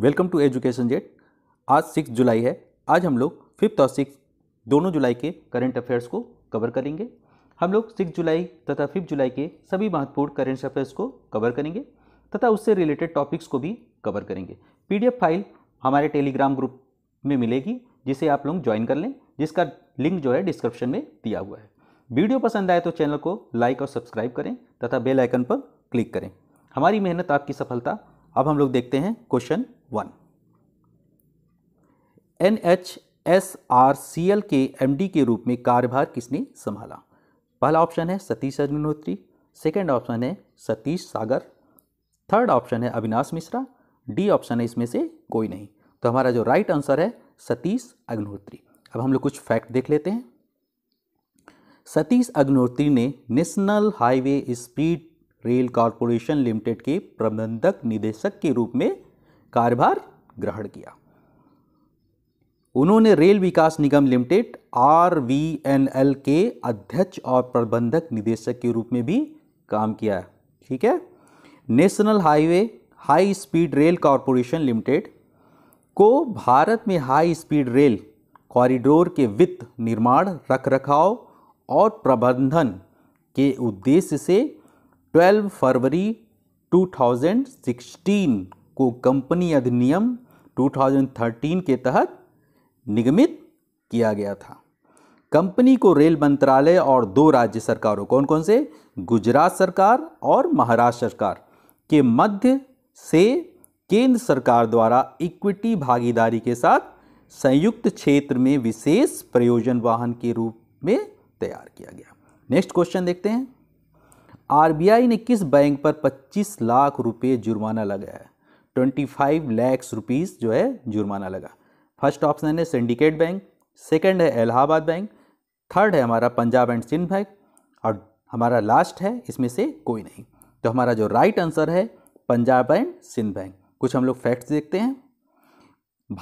welcome to education jet आज six जुलाई है आज हम लोग फिफ्थ और सिक्स दोनों जुलाई के करंट अफेयर्स को कवर करेंगे हम लोग सिक्स जुलाई तथा फिफ्थ जुलाई के सभी महत्वपूर्ण करंट अफेयर्स को कवर करेंगे तथा उससे रिलेटेड टॉपिक्स को भी कवर करेंगे पीडीएफ फाइल हमारे टेलीग्राम ग्रुप में मिलेगी जिसे आप लोग ज्वाइन कर लें जिसका लिंक जो है डिस्क्रिप्शन में दिया हुआ है वीडियो पसंद आए तो चैनल को लाइक और सब्सक्राइब करें तथा बेल आइकन पर क्लिक करें हमारी मेहनत आपकी सफलता अब हम लोग देखते हैं question one N H S R C L के एम डी के रूप में कार्यभार किसने संभाला पहला ऑप्शन है सतीश अग्निहोत्री सेकेंड ऑप्शन है सतीश सागर थर्ड ऑप्शन है अविनाश मिश्रा डी ऑप्शन है इसमें से कोई नहीं तो हमारा जो राइट right आंसर है सतीश अग्निहोत्री अब हम लोग कुछ फैक्ट देख लेते हैं सतीश अग्निहोत्री ने national highway speed rail corporation limited के प्रबंधक निदेशक के रूप में कार्यभार ग्रहण किया उन्होंने rail Vikas Nigam limited R V N L के अध्यक्ष और प्रबंधक निदेशक के रूप में भी काम किया ठीक है national highway high speed rail corporation limited को भारत में हाई स्पीड रेल कॉरिडोर के वित्त निर्माण रख रखाव और प्रबंधन के उद्देश्य से 12 फरवरी 2016 को कंपनी अधिनियम 2013 के तहत निगमित किया गया था कंपनी को रेल मंत्रालय और दो राज्य सरकारों कौन कौन से गुजरात सरकार और महाराष्ट्र सरकार के मध्य से केंद्र सरकार द्वारा इक्विटी भागीदारी के साथ संयुक्त क्षेत्र में विशेष प्रयोजन वाहन के रूप में तैयार किया गया नेक्स्ट क्वेश्चन देखते हैं आरबीआई ने किस बैंक पर 25 लाख रुपए जुर्माना लगाया ट्वेंटी फाइव लैक्स रुपीज जो है जुर्माना लगा फर्स्ट ऑप्शन है सिंडिकेट बैंक सेकंड है इलाहाबाद बैंक थर्ड है हमारा पंजाब एंड सिंध बैंक और हमारा लास्ट है इसमें से कोई नहीं तो हमारा जो राइट आंसर है पंजाब एंड सिंध बैंक कुछ हम लोग फैक्ट्स देखते हैं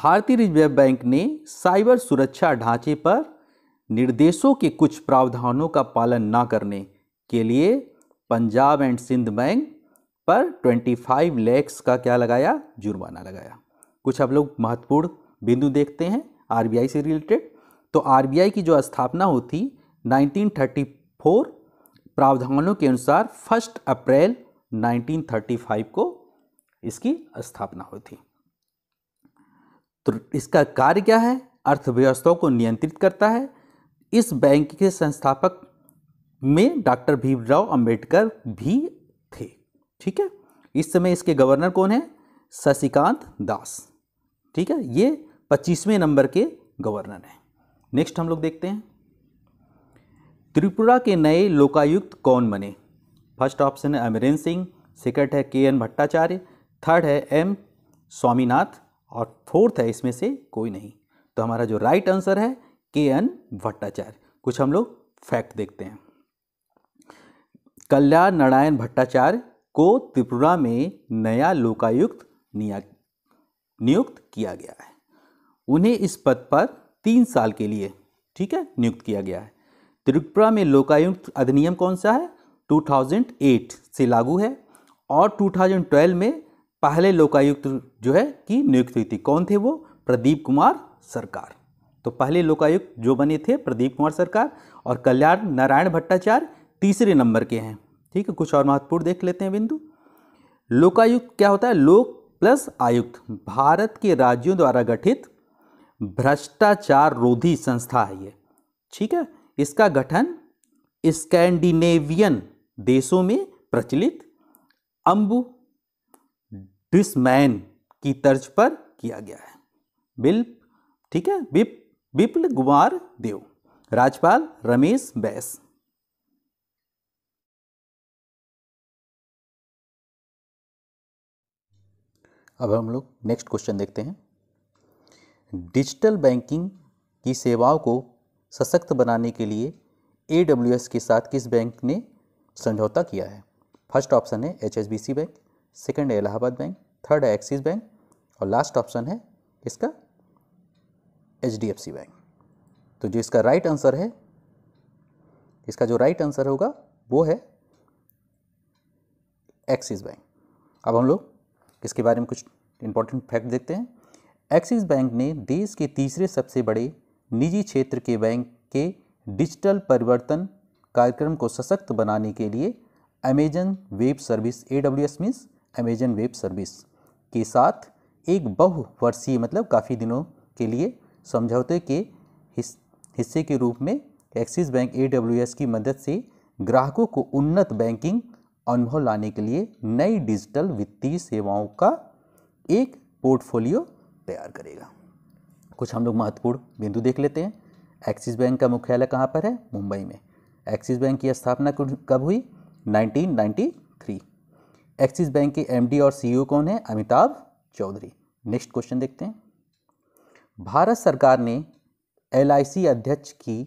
भारतीय रिजर्व बैंक ने साइबर सुरक्षा ढांचे पर निर्देशों के कुछ प्रावधानों का पालन न करने के लिए पंजाब एंड सिंध बैंक पर 25 लैक्स का क्या लगाया जुर्माना लगाया कुछ आप लोग महत्वपूर्ण बिंदु देखते हैं आरबीआई से रिलेटेड तो आरबीआई की जो स्थापना होती 1934 प्रावधानों के अनुसार फर्स्ट अप्रैल 1935 को इसकी स्थापना हुई थी तो इसका कार्य क्या है अर्थव्यवस्था को नियंत्रित करता है इस बैंक के संस्थापक में डॉक्टर भीमराव अंबेडकर भी थे ठीक है इस समय इसके गवर्नर कौन है शशिकांत दास ठीक है ये पच्चीसवें नंबर के गवर्नर हैं नेक्स्ट हम लोग देखते हैं त्रिपुरा के नए लोकायुक्त कौन बने फर्स्ट ऑप्शन है अमरेंद्र सिंह सेकंड है के एन भट्टाचार्य थर्ड है एम स्वामीनाथ और फोर्थ है इसमें से कोई नहीं तो हमारा जो राइट आंसर है के एन भट्टाचार्य कुछ हम लोग फैक्ट देखते हैं कल्याण नारायण भट्टाचार्य को त्रिपुरा में नया लोकायुक्त नियुक्त किया गया है उन्हें इस पद पर तीन साल के लिए ठीक है नियुक्त किया गया है त्रिपुरा में लोकायुक्त अधिनियम कौन सा है 2008 से लागू है और 2012 में पहले लोकायुक्त जो है कि नियुक्त हुई थी कौन थे वो प्रदीप कुमार सरकार तो पहले लोकायुक्त जो बने थे प्रदीप कुमार सरकार और कल्याण नारायण भट्टाचार्य तीसरे नंबर के हैं ठीक है कुछ और महत्वपूर्ण देख लेते हैं बिंदु लोकायुक्त क्या होता है लोक प्लस आयुक्त भारत के राज्यों द्वारा गठित भ्रष्टाचार रोधी संस्था है ये ठीक है इसका गठन स्कैंडिनेवियन देशों में प्रचलित अम्बु डिसमैन की तर्ज पर किया गया है बिल ठीक है बिप बिप्ल कुमार देव राज्यपाल रमेश बैस अब हम लोग नेक्स्ट क्वेश्चन देखते हैं डिजिटल बैंकिंग की सेवाओं को सशक्त बनाने के लिए ए के साथ किस बैंक ने समझौता किया है फर्स्ट ऑप्शन है एच बैंक सेकेंड है इलाहाबाद बैंक थर्ड है एक्सिस बैंक और लास्ट ऑप्शन है इसका एच बैंक तो जो इसका राइट right आंसर है इसका जो राइट right आंसर होगा वो है एक्सिस बैंक अब हम लोग इसके बारे में कुछ इंपॉर्टेंट फैक्ट देखते हैं एक्सिस बैंक ने देश के तीसरे सबसे बड़े निजी क्षेत्र के बैंक के डिजिटल परिवर्तन कार्यक्रम को सशक्त बनाने के लिए Amazon web service A W S means Amazon web service के साथ एक बहुवर्षीय मतलब काफ़ी दिनों के लिए समझौते के हिस्से के रूप में Axis bank A W S की मदद से ग्राहकों को उन्नत बैंकिंग अनुभव लाने के लिए नई डिजिटल वित्तीय सेवाओं का एक पोर्टफोलियो तैयार करेगा कुछ हम लोग महत्वपूर्ण बिंदु देख लेते हैं एक्सिस बैंक का मुख्यालय कहाँ पर है मुंबई में एक्सिस बैंक की स्थापना कब हुई 1993 एक्सिस बैंक के एमडी और सीईओ e कौन है अमिताभ चौधरी नेक्स्ट क्वेश्चन देखते हैं भारत सरकार ने एल अध्यक्ष की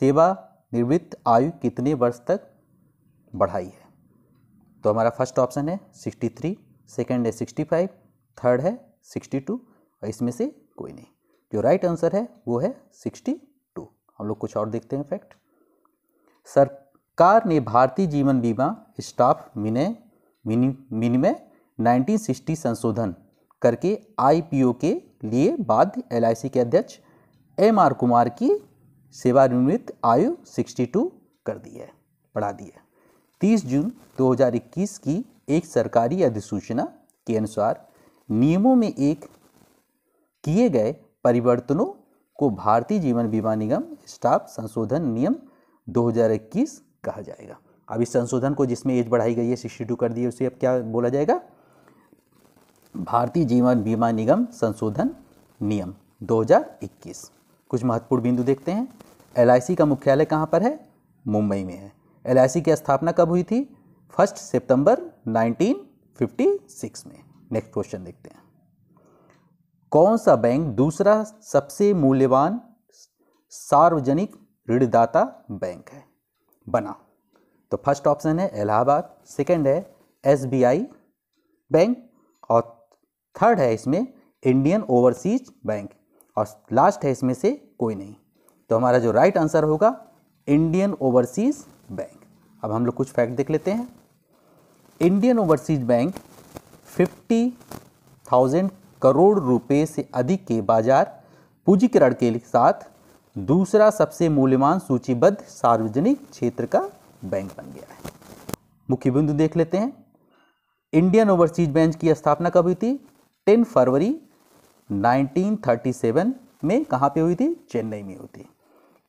सेवा निवृत्त आयु कितने वर्ष तक बढ़ाई है तो हमारा फर्स्ट ऑप्शन है सिक्सटी थ्री सेकेंड है सिक्सटी फाइव थर्ड है सिक्सटी टू और इसमें से कोई नहीं जो राइट right आंसर है वो है सिक्सटी टू हम लोग कुछ और देखते हैं फैक्ट सरकार ने भारतीय जीवन बीमा स्टाफ मिने नाइनटीन 1960 संशोधन करके आईपीओ के लिए बाद एलआईसी के अध्यक्ष एम आर कुमार की सेवानिवृत्त आयु 62 कर दी है बढ़ा दी है 30 जून 2021 की एक सरकारी अधिसूचना के अनुसार नियमों में एक किए गए परिवर्तनों को भारतीय जीवन बीमा निगम स्टाफ संशोधन नियम 2021 कहा जाएगा अब इस संशोधन को जिसमें एज बढ़ाई गई है सिक्सटी टू कर दी उसे अब क्या बोला जाएगा भारतीय जीवन बीमा निगम संशोधन नियम 2021 कुछ महत्वपूर्ण बिंदु देखते हैं एल का मुख्यालय कहाँ पर है मुंबई में है एल की स्थापना कब हुई थी फर्स्ट सितंबर 1956 में नेक्स्ट क्वेश्चन देखते हैं कौन सा बैंक दूसरा सबसे मूल्यवान सार्वजनिक ऋणदाता बैंक है बना तो फर्स्ट ऑप्शन है इलाहाबाद सेकंड है एसबीआई बैंक और थर्ड है इसमें इंडियन ओवरसीज बैंक और लास्ट है इसमें से कोई नहीं तो हमारा जो राइट आंसर होगा इंडियन ओवरसीज बैंक अब हम लोग कुछ फैक्ट देख लेते हैं Indian overseas bank fifty thousand crore रुपए से अधिक के बाजार पूंजीकरण के साथ दूसरा सबसे मूल्यवान सूचीबद्ध सार्वजनिक क्षेत्र का बैंक बन गया है मुख्य बिंदु देख लेते हैं इंडियन ओवरसीज बैंक की स्थापना कब हुई थी 10 फरवरी 1937 में कहाँ पे हुई थी चेन्नई में हुई थी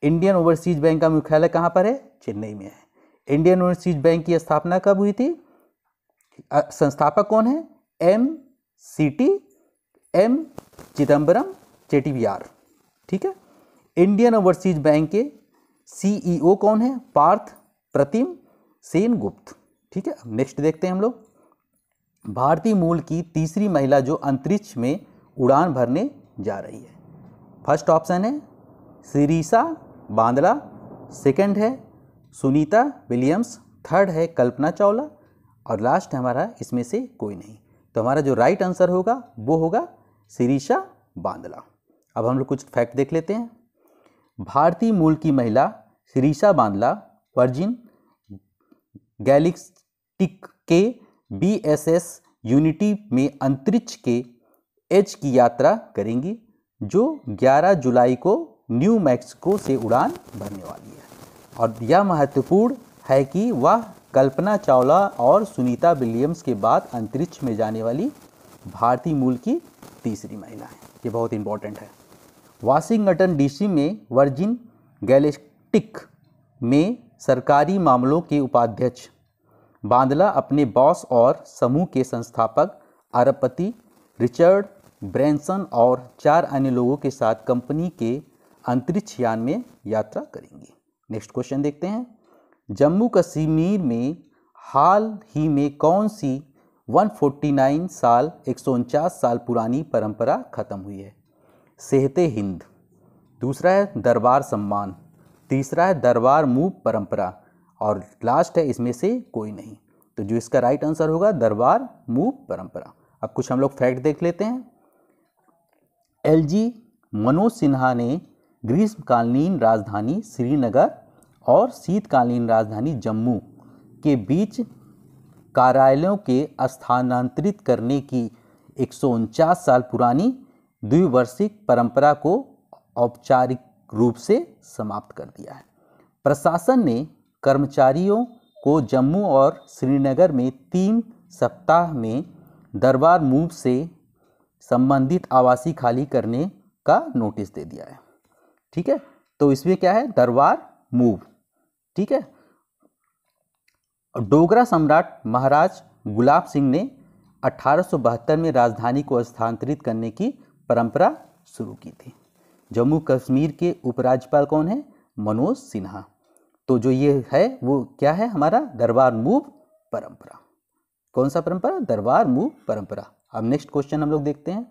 इंडियन ओवरसीज बैंक का मुख्यालय कहाँ पर है चेन्नई में है इंडियन ओवरसीज बैंक की स्थापना कब हुई थी संस्थापक कौन है M C T M Chidambaram आर ठीक है इंडियन ओवरसीज बैंक के सीईओ कौन है पार्थ प्रतिम सेन गुप्त ठीक है नेक्स्ट देखते हैं हम लोग भारतीय मूल की तीसरी महिला जो अंतरिक्ष में उड़ान भरने जा रही है फर्स्ट ऑप्शन है सिरीसा बांदला सेकंड है सुनीता विलियम्स थर्ड है कल्पना चावला और लास्ट हमारा इसमें से कोई नहीं तो हमारा जो राइट आंसर होगा वो होगा सिरीशा बांदला अब हम लोग कुछ फैक्ट देख लेते हैं भारतीय मूल की महिला सिरीशा बांदला वर्जिन गैलेक्टिक के बी एस एस यूनिटी में अंतरिक्ष के एच की यात्रा करेंगी जो 11 जुलाई को न्यू मैक्सिको से उड़ान भरने वाली है और यह महत्वपूर्ण है कि वह कल्पना चावला और सुनीता विलियम्स के बाद अंतरिक्ष में जाने वाली भारतीय मूल की तीसरी महिला है ये बहुत इंपॉर्टेंट है वाशिंगटन डीसी में वर्जिन गैलेक्टिक में सरकारी मामलों के उपाध्यक्ष बांदला अपने बॉस और समूह के संस्थापक अरबपति रिचर्ड ब्रैंसन और चार अन्य लोगों के साथ कंपनी के अंतरिक्ष यान में यात्रा करेंगे नेक्स्ट क्वेश्चन देखते हैं जम्मू कश्मीर में हाल ही में कौन सी 149 साल एक साल पुरानी परंपरा ख़त्म हुई है सेहत हिंद दूसरा है दरबार सम्मान तीसरा है दरबार मूव परंपरा और लास्ट है इसमें से कोई नहीं तो जो इसका राइट आंसर होगा दरबार मूव परंपरा अब कुछ हम लोग फैक्ट देख लेते हैं एलजी मनोज सिन्हा ने ग्रीष्मकालीन राजधानी श्रीनगर और शीतकालीन राजधानी जम्मू के बीच कार्यालयों के स्थानांतरित करने की एक साल पुरानी द्विवर्षिक परंपरा को औपचारिक रूप से समाप्त कर दिया है प्रशासन ने कर्मचारियों को जम्मू और श्रीनगर में तीन सप्ताह में दरबार मूव से संबंधित आवासीय खाली करने का नोटिस दे दिया है ठीक है तो इसमें क्या है दरबार मूव ठीक है डोगरा सम्राट महाराज गुलाब सिंह ने अठारह में राजधानी को स्थानांतरित करने की परंपरा शुरू की थी जम्मू कश्मीर के उपराज्यपाल कौन है मनोज सिन्हा तो जो ये है वो क्या है हमारा दरबार मूव परंपरा कौन सा परंपरा दरबार मूव परंपरा अब नेक्स्ट क्वेश्चन हम लोग देखते हैं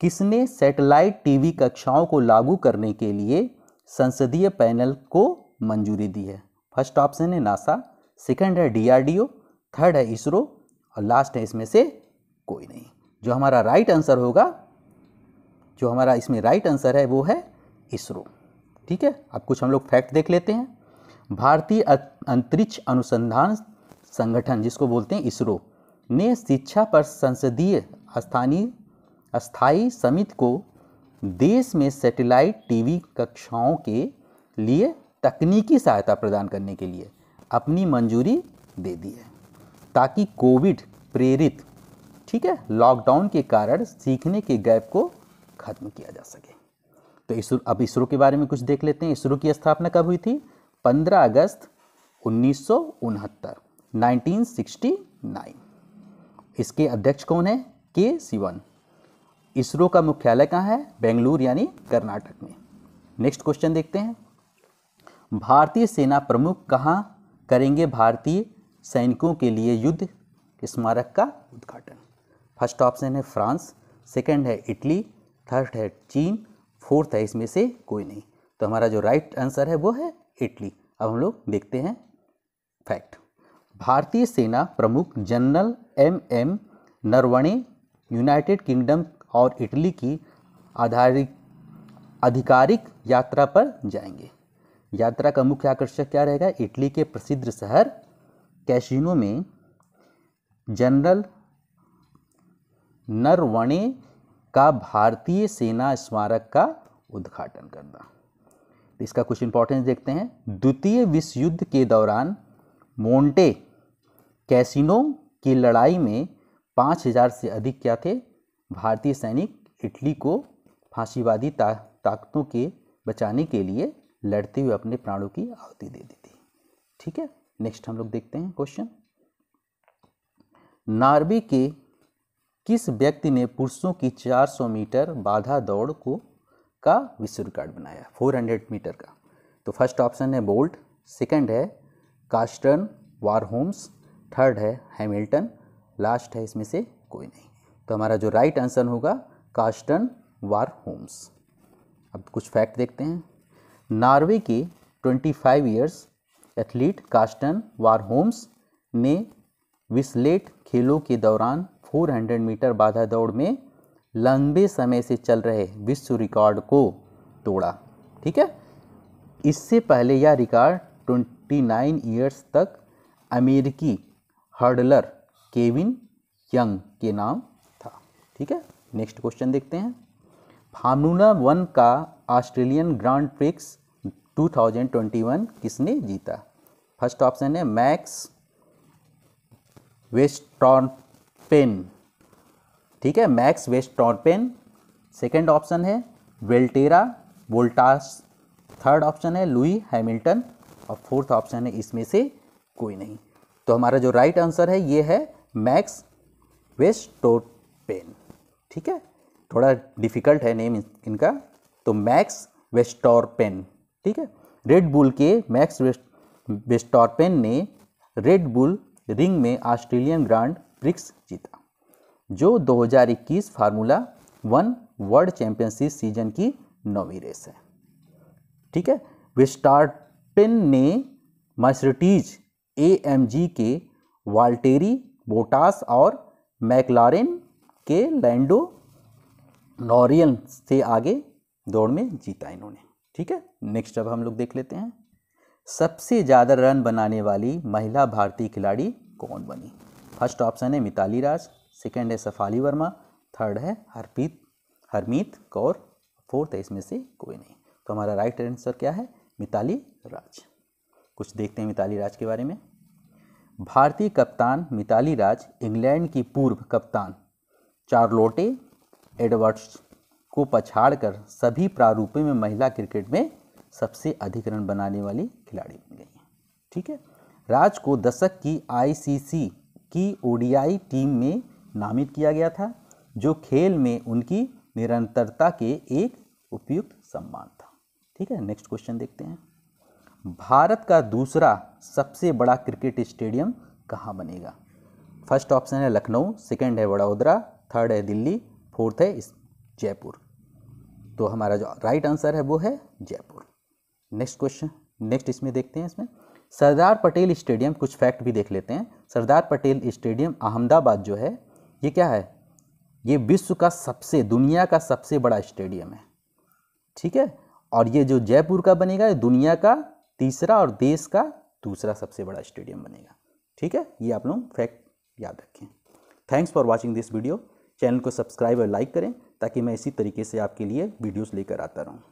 किसने सैटेलाइट टीवी कक्षाओं को लागू करने के लिए संसदीय पैनल को मंजूरी दी है फर्स्ट ऑप्शन है नासा सेकंड है डीआरडीओ थर्ड है इसरो और लास्ट है इसमें से कोई नहीं जो हमारा राइट आंसर होगा जो हमारा इसमें राइट आंसर है वो है इसरो ठीक है अब कुछ हम लोग फैक्ट देख लेते हैं भारतीय अं-, अंतरिक्ष अनुसंधान संगठन जिसको बोलते हैं इसरो ने शिक्षा पर संसदीय स्थानीय अस्थाई समिति को देश में सैटेलाइट टीवी कक्षाओं के लिए तकनीकी सहायता प्रदान करने के लिए अपनी मंजूरी दे दी है ताकि कोविड प्रेरित ठीक है लॉकडाउन के कारण सीखने के गैप को खत्म किया जा सके तो इसरो अब इसरो के बारे में कुछ देख लेते हैं इसरो की स्थापना कब हुई थी 15 अगस्त उन्नीस 1969 इसके अध्यक्ष कौन है के सिवन इसरो का मुख्यालय कहाँ है बेंगलुरु यानी कर्नाटक में नेक्स्ट क्वेश्चन देखते हैं भारतीय सेना प्रमुख कहाँ करेंगे भारतीय सैनिकों के लिए युद्ध स्मारक का उद्घाटन फर्स्ट ऑप्शन है फ्रांस सेकंड है इटली थर्ड है चीन फोर्थ है इसमें से कोई नहीं तो हमारा जो राइट आंसर है वो है इटली अब हम लोग देखते हैं फैक्ट भारतीय सेना प्रमुख general M M Naravane United Kingdom और इटली की आधारिक आधिकारिक यात्रा पर जाएंगे यात्रा का मुख्य आकर्षक क्या रहेगा इटली के प्रसिद्ध शहर कैशिनो में जनरल नरवणे का भारतीय सेना स्मारक का उद्घाटन करना तो इसका कुछ इंपॉर्टेंस देखते हैं द्वितीय विश्व युद्ध के दौरान मोंटे कैसिनो की लड़ाई में पाँच हजार से अधिक क्या थे भारतीय सैनिक इटली को फांसीवादी ता, ताकतों के बचाने के लिए लड़ते हुए अपने प्राणों की आहुति दे दी थी ठीक है नेक्स्ट हम लोग देखते हैं क्वेश्चन नार्वे के किस व्यक्ति ने पुरुषों की 400 मीटर बाधा दौड़ को का विश्व रिकॉर्ड बनाया 400 मीटर का तो फर्स्ट ऑप्शन है बोल्ट सेकंड है कास्टर्न वारहोम्स थर्ड है हैमिल्टन लास्ट है इसमें से कोई नहीं तो हमारा जो राइट आंसर होगा कास्टर्न होम्स अब कुछ फैक्ट देखते हैं नॉर्वे के 25 ईयर्स एथलीट कास्टन वारहोम्स ने विस्लेट खेलों के दौरान 400 मीटर बाधा दौड़ में लंबे समय से चल रहे विश्व रिकॉर्ड को तोड़ा ठीक है इससे पहले यह रिकॉर्ड 29 ईयर्स तक अमेरिकी हर्डलर केविन यंग के नाम था ठीक है नेक्स्ट क्वेश्चन देखते हैं फार्मूला वन का ऑस्ट्रेलियन ग्रांड प्रिक्स 2021 किसने जीता फर्स्ट ऑप्शन है मैक्स वेस्टॉर्पेन ठीक है मैक्स वेस्टॉर्पेन सेकेंड ऑप्शन है वेल्टेरा वोल्टास थर्ड ऑप्शन है लुई हैमिल्टन और फोर्थ ऑप्शन है इसमें से कोई नहीं तो हमारा जो राइट right आंसर है ये है मैक्स वेस्टोपेन ठीक है थोड़ा डिफिकल्ट है नेम इनका तो मैक्स वेस्टॉरपेन ठीक है रेड बुल के मैक्स वेस्टॉरपेन ने रेड बुल रिंग में ऑस्ट्रेलियन ग्रांड प्रिक्स जीता जो 2021 formula one world championship season की नौवीं रेस है ठीक है वेस्टार्पिन ने एम जी के वाल्टेरी बोटास और मैकलारेन के लैंडो लॉरियन से आगे दौड़ में जीता इन्होंने ठीक है नेक्स्ट अब हम लोग देख लेते हैं सबसे ज़्यादा रन बनाने वाली महिला भारतीय खिलाड़ी कौन बनी फर्स्ट ऑप्शन है मिताली राज सेकेंड है सफाली वर्मा थर्ड है हरप्रीत हरमीत कौर फोर्थ है इसमें से कोई नहीं तो हमारा राइट आंसर क्या है मिताली राज कुछ देखते हैं मिताली राज के बारे में भारतीय कप्तान मिताली राज इंग्लैंड की पूर्व कप्तान चार्लोटे एडवर्ड्स को पछाड़कर सभी प्रारूपों में महिला क्रिकेट में सबसे अधिक रन बनाने वाली खिलाड़ी बन गई हैं ठीक है राज को दशक की आईसीसी की ओडीआई टीम में नामित किया गया था जो खेल में उनकी निरंतरता के एक उपयुक्त सम्मान था ठीक है नेक्स्ट क्वेश्चन देखते हैं भारत का दूसरा सबसे बड़ा क्रिकेट स्टेडियम कहाँ बनेगा फर्स्ट ऑप्शन है लखनऊ सेकेंड है वडोदरा थर्ड है दिल्ली फोर्थ है इस जयपुर तो हमारा जो राइट आंसर है वो है जयपुर नेक्स्ट क्वेश्चन नेक्स्ट इसमें देखते हैं इसमें सरदार पटेल स्टेडियम कुछ फैक्ट भी देख लेते हैं सरदार पटेल स्टेडियम अहमदाबाद जो है ये क्या है ये विश्व का सबसे दुनिया का सबसे बड़ा स्टेडियम है ठीक है और ये जो जयपुर का बनेगा ये दुनिया का तीसरा और देश का दूसरा सबसे बड़ा स्टेडियम बनेगा ठीक है ये आप लोग फैक्ट याद रखें thanks for watching this video channel को सब्सक्राइब और लाइक करें ताकि मैं इसी तरीके से आपके लिए वीडियोस लेकर आता रहूं